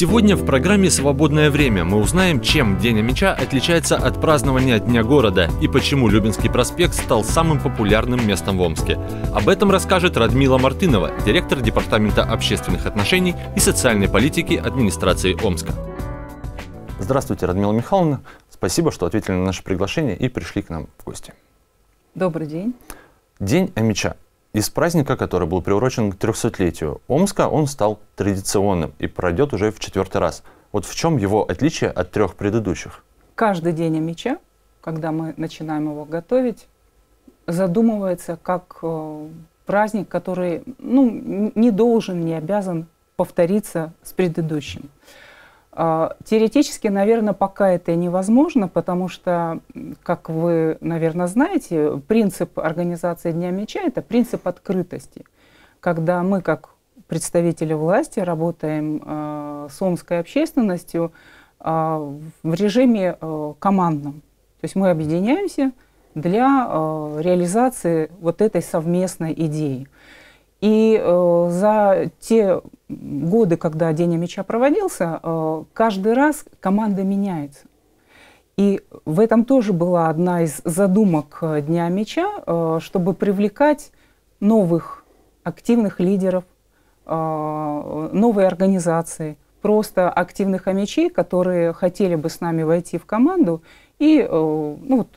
Сегодня в программе «Свободное время» мы узнаем, чем День меча отличается от празднования Дня города и почему Любинский проспект стал самым популярным местом в Омске. Об этом расскажет Радмила Мартынова, директор Департамента общественных отношений и социальной политики администрации Омска. Здравствуйте, Радмила Михайловна. Спасибо, что ответили на наше приглашение и пришли к нам в гости. Добрый день. День Амича из праздника, который был приурочен к 300-летию Омска, он стал традиционным и пройдет уже в четвертый раз. Вот в чем его отличие от трех предыдущих? Каждый день о мече, когда мы начинаем его готовить, задумывается как э, праздник, который ну, не должен, не обязан повториться с предыдущим. А, теоретически, наверное, пока это невозможно, потому что, как вы, наверное, знаете, принцип организации Дня меча – это принцип открытости. Когда мы, как представители власти, работаем а, с омской общественностью а, в режиме командном. То есть мы объединяемся для реализации вот этой совместной идеи – и э, за те годы, когда День мяча проводился, э, каждый раз команда меняется. И в этом тоже была одна из задумок э, Дня мяча, э, чтобы привлекать новых активных лидеров, э, новые организации, просто активных амячей, которые хотели бы с нами войти в команду и э, ну, вот,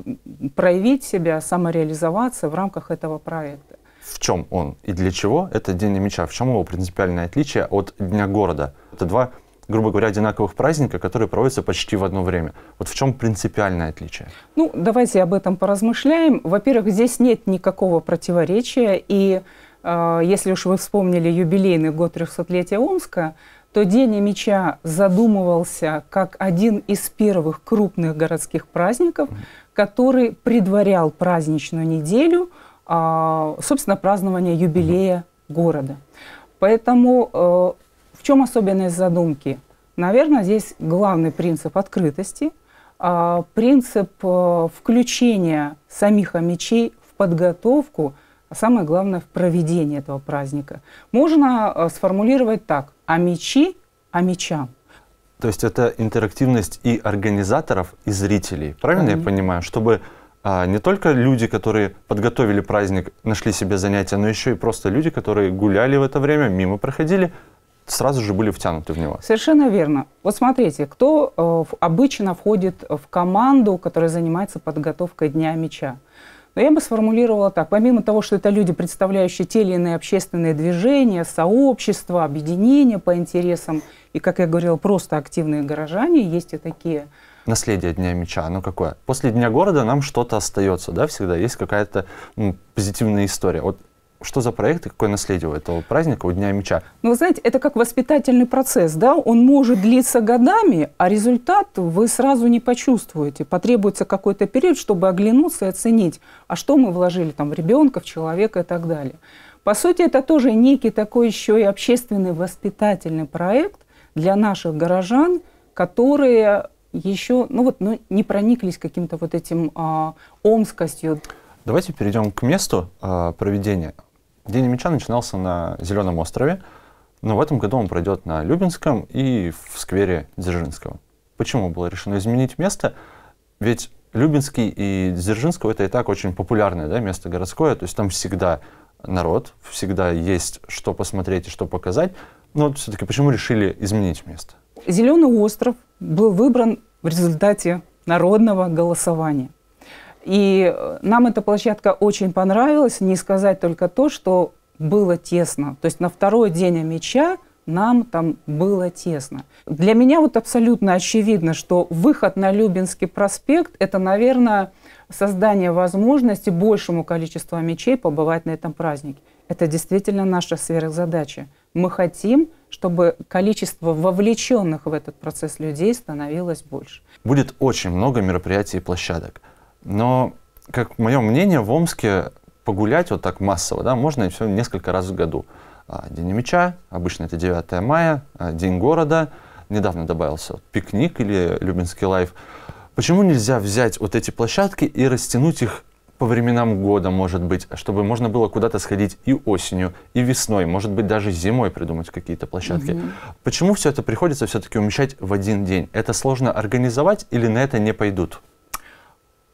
проявить себя, самореализоваться в рамках этого проекта в чем он и для чего это День меча, в чем его принципиальное отличие от Дня города. Это два, грубо говоря, одинаковых праздника, которые проводятся почти в одно время. Вот в чем принципиальное отличие? Ну, давайте об этом поразмышляем. Во-первых, здесь нет никакого противоречия, и э, если уж вы вспомнили юбилейный год 300-летия Омска, то День меча задумывался как один из первых крупных городских праздников, который предварял праздничную неделю – а, собственно, празднования юбилея города. Поэтому э, в чем особенность задумки? Наверное, здесь главный принцип открытости, а, принцип э, включения самих омичей в подготовку, а самое главное, в проведение этого праздника. Можно э, сформулировать так – омичи а омичам. То есть это интерактивность и организаторов, и зрителей, правильно Конечно. я понимаю? Чтобы а, не только люди, которые подготовили праздник, нашли себе занятия, но еще и просто люди, которые гуляли в это время, мимо проходили, сразу же были втянуты в него. Совершенно верно. Вот смотрите, кто э, обычно входит в команду, которая занимается подготовкой Дня мяча? Но я бы сформулировала так. Помимо того, что это люди, представляющие те или иные общественные движения, сообщества, объединения по интересам, и, как я говорила, просто активные горожане, есть и такие – наследие Дня меча, оно ну, какое? После Дня города нам что-то остается, да, всегда есть какая-то ну, позитивная история. Вот что за проект и какое наследие у этого праздника, у Дня меча? Ну, вы знаете, это как воспитательный процесс, да? Он может длиться годами, а результат вы сразу не почувствуете. Потребуется какой-то период, чтобы оглянуться и оценить, а что мы вложили там в ребенка, в человека и так далее. По сути, это тоже некий такой еще и общественный воспитательный проект для наших горожан, которые еще, ну вот, ну, не прониклись каким-то вот этим а, омскостью. Давайте перейдем к месту а, проведения. День меча начинался на Зеленом острове, но в этом году он пройдет на Любинском и в сквере Дзержинского. Почему было решено изменить место? Ведь Любинский и Дзержинского это и так очень популярное да, место городское, то есть там всегда народ, всегда есть что посмотреть и что показать. Но все-таки почему решили изменить место? Зеленый остров был выбран в результате народного голосования. И э, нам эта площадка очень понравилась, не сказать только то, что было тесно. То есть на второй день мяча нам там было тесно. Для меня вот абсолютно очевидно, что выход на Любинский проспект – это, наверное, создание возможности большему количеству мечей побывать на этом празднике. Это действительно наша сверхзадача. Мы хотим, чтобы количество вовлеченных в этот процесс людей становилось больше. Будет очень много мероприятий и площадок. Но, как мое мнение, в Омске погулять вот так массово, да, можно все несколько раз в году. А, День меча, обычно это 9 мая, а, День города, недавно добавился пикник или Любинский лайф. Почему нельзя взять вот эти площадки и растянуть их по временам года, может быть, чтобы можно было куда-то сходить и осенью, и весной, может быть, даже зимой придумать какие-то площадки. Угу. Почему все это приходится все-таки умещать в один день? Это сложно организовать или на это не пойдут?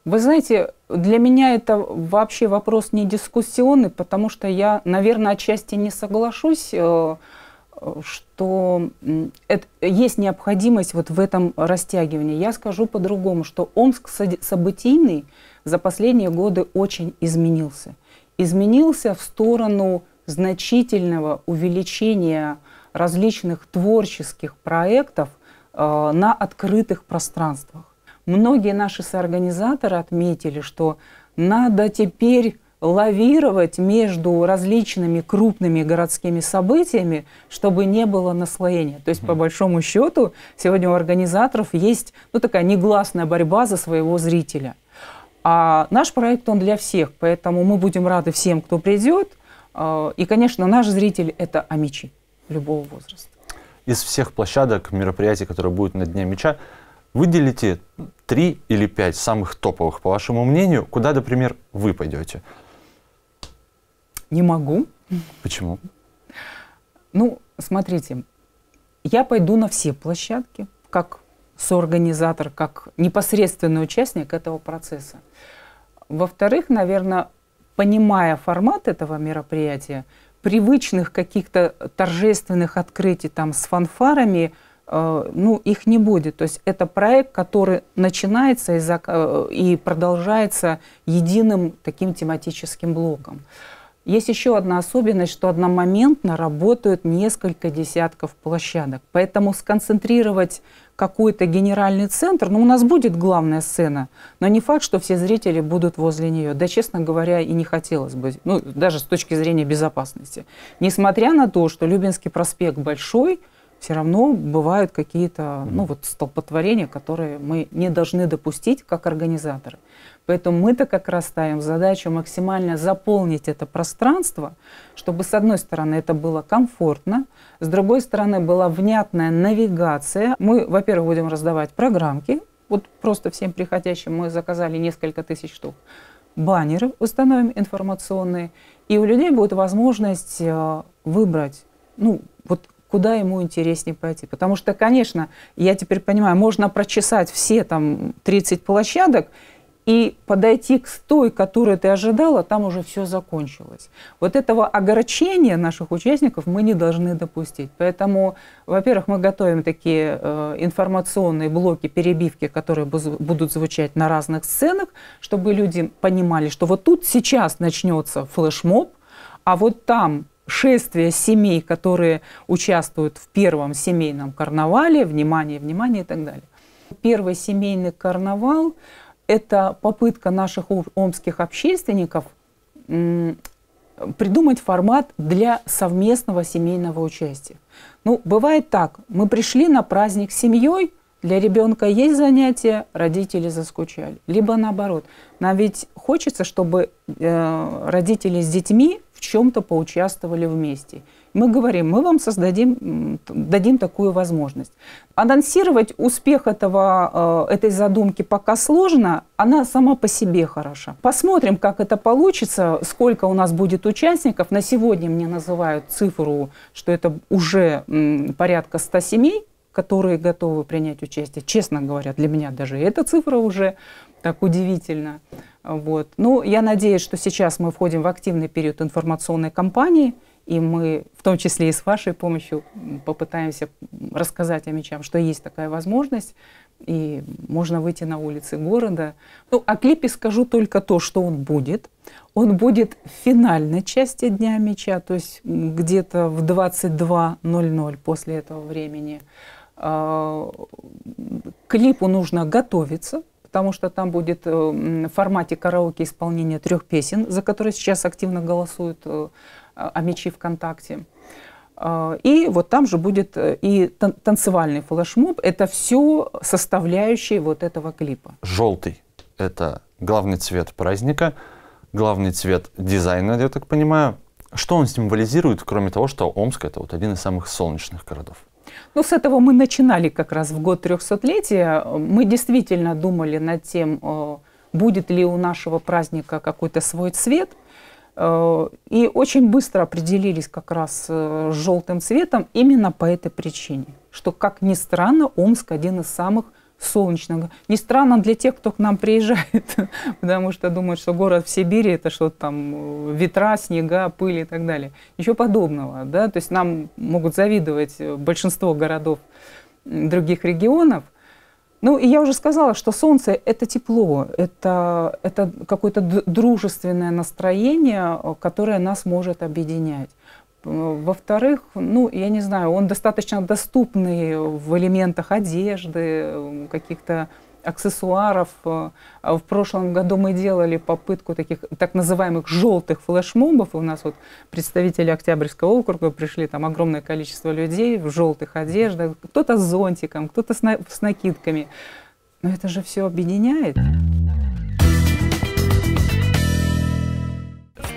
Вы знаете, для меня это вообще вопрос не дискуссионный, потому что я, наверное, отчасти не соглашусь э, что это, есть необходимость вот в этом растягивании. Я скажу по-другому, что Омск событийный за последние годы очень изменился. Изменился в сторону значительного увеличения различных творческих проектов э, на открытых пространствах. Многие наши соорганизаторы отметили, что надо теперь лавировать между различными крупными городскими событиями, чтобы не было наслоения. То есть, по большому счету, сегодня у организаторов есть ну, такая негласная борьба за своего зрителя. А наш проект, он для всех, поэтому мы будем рады всем, кто придет. А, и, конечно, наш зритель – это амичи любого возраста. Из всех площадок, мероприятий, которые будут на Дне Меча, выделите три или пять самых топовых, по вашему мнению, куда, например, вы пойдете? Не могу. Почему? Ну, смотрите, я пойду на все площадки, как соорганизатор, как непосредственный участник этого процесса. Во-вторых, наверное, понимая формат этого мероприятия, привычных каких-то торжественных открытий там с фанфарами, э, ну, их не будет. То есть это проект, который начинается и, э, и продолжается единым таким тематическим блоком. mm есть еще одна особенность, что одномоментно работают несколько десятков площадок. Поэтому сконцентрировать какой-то генеральный центр, ну, у нас будет главная сцена, но не факт, что все зрители будут возле нее. Да, честно говоря, и не хотелось бы, ну, даже с точки зрения безопасности. Несмотря на то, что Любинский проспект большой – все равно бывают какие-то ну, вот столпотворения, которые мы не должны допустить как организаторы. Поэтому мы-то как раз ставим задачу максимально заполнить это пространство, чтобы, с одной стороны, это было комфортно, с другой стороны, была внятная навигация. Мы, во-первых, будем раздавать программки. Вот просто всем приходящим мы заказали несколько тысяч штук. Баннеры установим информационные, и у людей будет возможность э, выбрать ну, вот куда ему интереснее пойти. Потому что, конечно, я теперь понимаю, можно прочесать все там 30 площадок и подойти к той, которую ты ожидала, там уже все закончилось. Вот этого огорчения наших участников мы не должны допустить. Поэтому, во-первых, мы готовим такие э, информационные блоки, перебивки, которые будут звучать на разных сценах, чтобы люди понимали, что вот тут сейчас начнется флешмоб, а вот там шествие семей, которые участвуют в первом семейном карнавале, внимание, внимание и так далее. Первый семейный карнавал – это попытка наших омских общественников придумать формат для совместного семейного участия. Ну, бывает так, мы пришли на праздник с семьей, для ребенка есть занятия, родители заскучали. Либо наоборот. Нам ведь хочется, чтобы э, родители с детьми в чем-то поучаствовали вместе. Мы говорим, мы вам создадим, дадим такую возможность. Анонсировать успех этого, э, этой задумки пока сложно, она сама по себе хороша. Посмотрим, как это получится, сколько у нас будет участников. На сегодня мне называют цифру, что это уже порядка 100 семей которые готовы принять участие. Честно говоря, для меня даже эта цифра уже так удивительно. Вот. Ну, я надеюсь, что сейчас мы входим в активный период информационной кампании, и мы, в том числе и с вашей помощью, попытаемся рассказать о мечам, что есть такая возможность, и можно выйти на улицы города. Ну, о клипе скажу только то, что он будет. Он будет в финальной части Дня меча, то есть где-то в 22.00 после этого времени. К а, клипу нужно готовиться, потому что там будет э, в формате караоке исполнение трех песен, за которые сейчас активно голосуют э, амичи а ВКонтакте. Э, и вот там же будет и танцевальный флешмоб. Это все составляющие вот этого клипа. Желтый – это главный цвет праздника, главный цвет дизайна, я так понимаю. Что он символизирует, кроме того, что Омск – это вот один из самых солнечных городов? Ну, с этого мы начинали как раз в год 300-летия. Мы действительно думали над тем, э, будет ли у нашего праздника какой-то свой цвет. Э, и очень быстро определились как раз э, с желтым цветом именно по этой причине, что, как ни странно, Омск один из самых солнечного. Не странно для тех, кто к нам приезжает, потому что думают, что город в Сибири это что-то там э, ветра, снега, пыль и так далее. Ничего подобного, да, то есть нам могут завидовать э, большинство городов других регионов. Ну, и я уже сказала, что солнце – это тепло, это, это какое-то дружественное настроение, э, которое нас может объединять. Во-вторых, ну, я не знаю, он достаточно доступный в элементах одежды, каких-то аксессуаров. А в прошлом году мы делали попытку таких так называемых желтых флешмобов. И у нас вот представители Октябрьского округа пришли, там огромное количество людей в желтых одеждах, кто-то с зонтиком, кто-то с, на, с накидками. Но это же все объединяет.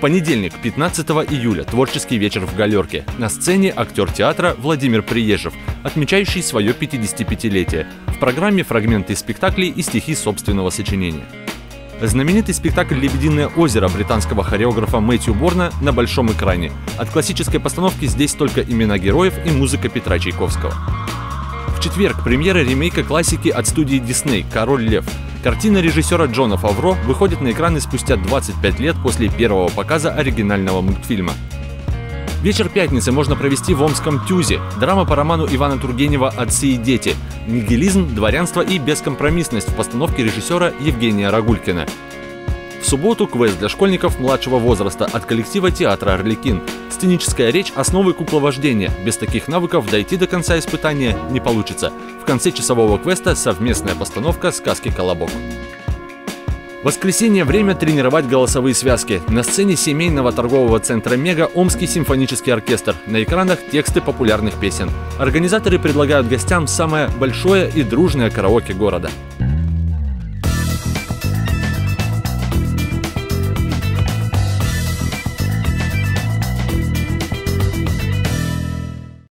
понедельник, 15 июля, творческий вечер в Галерке. На сцене актер театра Владимир Приезжев, отмечающий свое 55-летие. В программе фрагменты спектаклей и стихи собственного сочинения. Знаменитый спектакль «Лебединое озеро» британского хореографа Мэтью Борна на большом экране. От классической постановки здесь только имена героев и музыка Петра Чайковского. В четверг премьера ремейка классики от студии Disney «Король лев». Картина режиссера Джона Фавро выходит на экраны спустя 25 лет после первого показа оригинального мультфильма. Вечер пятницы можно провести в Омском Тюзе. Драма по роману Ивана Тургенева «Отцы и дети». Нигилизм, дворянство и бескомпромиссность в постановке режиссера Евгения Рагулькина. В субботу квест для школьников младшего возраста от коллектива театра «Орликин». Сценическая речь – основы кукловождения. Без таких навыков дойти до конца испытания не получится. В конце часового квеста совместная постановка сказки «Колобок». Воскресенье – время тренировать голосовые связки. На сцене семейного торгового центра «Мега» Омский симфонический оркестр. На экранах тексты популярных песен. Организаторы предлагают гостям самое большое и дружное караоке города.